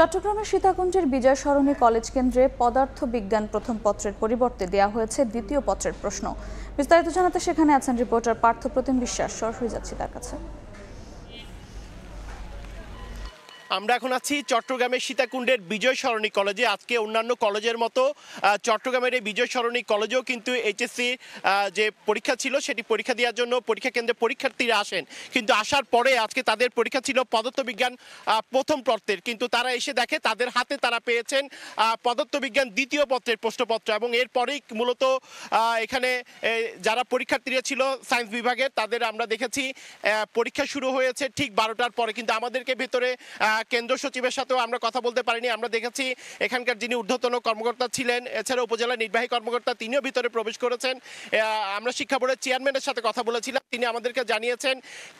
চট্টগ্রামের সীতাকুঞ্জের বিজয় সরণী কলেজ কেন্দ্রে পদার্থ বিজ্ঞান প্রথম পত্রের পরিবর্তে দেওয়া হয়েছে দ্বিতীয় পত্রের প্রশ্ন বিস্তারিত জানাতে সেখানে আছেন রিপোর্টার পার্থ প্রতিম বিশ্বাস সরাসরি যাচ্ছি তার কাছে আমরা এখন আছি চট্টগ্রামের সীতাকুণ্ডের বিজয় সরণী কলেজে আজকে অন্যান্য কলেজের মতো চট্টগ্রামের এই বিজয় সরণী কলেজেও কিন্তু এইচএসসি যে পরীক্ষা ছিল সেটি পরীক্ষা দেওয়ার জন্য পরীক্ষা কেন্দ্রে পরীক্ষার্থীরা আসেন কিন্তু আসার পরে আজকে তাদের পরীক্ষা ছিল পদার্থবিজ্ঞান প্রথম পত্রের কিন্তু তারা এসে দেখে তাদের হাতে তারা পেয়েছেন পদার্থবিজ্ঞান দ্বিতীয় পত্রের প্রশ্নপত্র এবং এরপরেই মূলত এখানে যারা পরীক্ষার্থীরা ছিল সায়েন্স বিভাগের তাদের আমরা দেখেছি পরীক্ষা শুরু হয়েছে ঠিক বারোটার পরে কিন্তু আমাদেরকে ভেতরে কেন্দ্র সচিবের সাথেও আমরা কথা বলতে পারিনি আমরা দেখেছি এখানকার যিনি ঊর্ধ্বতন কর্মকর্তা ছিলেন এছাড়া উপজেলা নির্বাহী কর্মকর্তা তিনিও ভিতরে প্রবেশ করেছেন আমরা শিক্ষা বোর্ডের চেয়ারম্যানের সাথে কথা বলেছিলাম তিনি আমাদেরকে জানিয়েছেন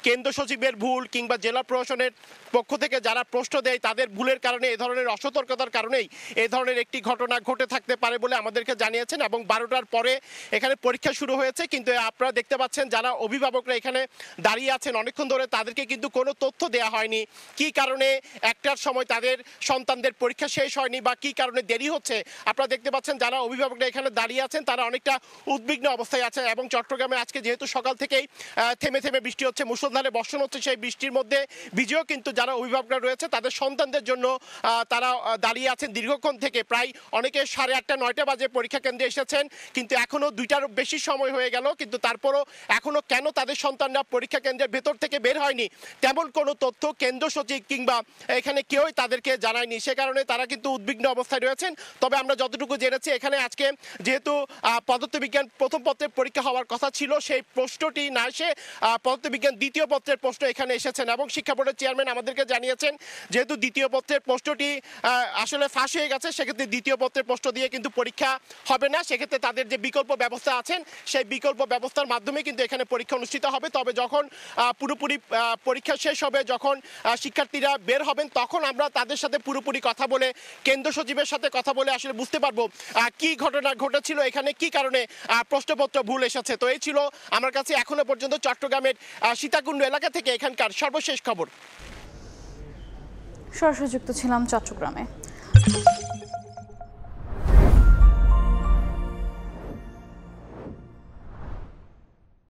কেন্দ্র সচিবের ভুল কিংবা জেলা প্রশাসনের পক্ষ থেকে যারা প্রশ্ন দেয় তাদের ভুলের কারণে এ ধরনের অসতর্কতার কারণেই এ ধরনের একটি ঘটনা ঘটে থাকতে পারে বলে আমাদেরকে জানিয়েছেন এবং বারোটার পরে এখানে পরীক্ষা শুরু হয়েছে কিন্তু আপনারা দেখতে পাচ্ছেন যারা অভিভাবকরা এখানে দাঁড়িয়ে আছেন অনেকক্ষণ ধরে তাদেরকে কিন্তু কোনো তথ্য দেয়া হয়নি কি কারণে একটার সময় তাদের সন্তানদের পরীক্ষা শেষ হয়নি বা কি কারণে দেরি হচ্ছে আপনারা দেখতে পাচ্ছেন যারা অভিভাবকরা এখানে দাঁড়িয়ে আছেন তারা অনেকটা উদ্বিগ্ন অবস্থায় আছেন এবং চট্টগ্রামে আজকে যেহেতু সকাল থেকেই থেমে থেমে বৃষ্টি হচ্ছে মুসলধারে বর্ষণ হচ্ছে সেই বৃষ্টির মধ্যে ভিজেও কিন্তু যারা অভিভাবকরা রয়েছে তাদের সন্তানদের জন্য তারা দাঁড়িয়ে আছেন দীর্ঘক্ষণ থেকে প্রায় অনেকে সাড়ে আটটা নয়টা বাজে পরীক্ষা কেন্দ্রে এসেছেন কিন্তু এখনও দুইটার বেশি সময় হয়ে গেল কিন্তু তারপরও এখনও কেন তাদের সন্তানরা পরীক্ষা কেন্দ্রের ভেতর থেকে বের হয়নি তেমন কোনো তথ্য কেন্দ্র সচিব কিংবা এখানে কেউই তাদেরকে জানায়নি সে কারণে তারা কিন্তু উদ্বিগ্ন অবস্থায় রয়েছেন তবে আমরা যতটুকু জেনেছি এখানে আজকে যেহেতু পদার্থবিজ্ঞান প্রথম পত্রের পরীক্ষা হওয়ার কথা ছিল সেই প্রশ্নটি না এসে পদার্থবিজ্ঞান দ্বিতীয় পত্রের প্রশ্ন এখানে এসেছেন এবং শিক্ষা বোর্ডের চেয়ারম্যান আমাদেরকে জানিয়েছেন যেহেতু দ্বিতীয় পত্রের প্রশ্নটি আসলে ফাঁস হয়ে গেছে সেক্ষেত্রে দ্বিতীয় পত্রের প্রশ্ন দিয়ে কিন্তু পরীক্ষা হবে না সেক্ষেত্রে তাদের যে বিকল্প ব্যবস্থা আছেন সেই বিকল্প ব্যবস্থার মাধ্যমে কিন্তু এখানে পরীক্ষা অনুষ্ঠিত হবে তবে যখন পুরোপুরি পরীক্ষা শেষ হবে যখন শিক্ষার্থীরা বের বের হবেন তখন আমরা তাদের সাথে পুরোপুরি কথা বলে কেন্দ্র সচিবের সাথে কথা বলে আসলে বুঝতে পারবো কি ঘটনা ঘটেছিল এখানে কি কারণে প্রশ্নপত্র ভুল এসেছে তো এই ছিল আমার কাছে এখনো পর্যন্ত চট্টগ্রামের সীতাকুণ্ড এলাকা থেকে এখানকার সর্বশেষ খবর সরাসরি যুক্ত ছিলাম চট্টগ্রামে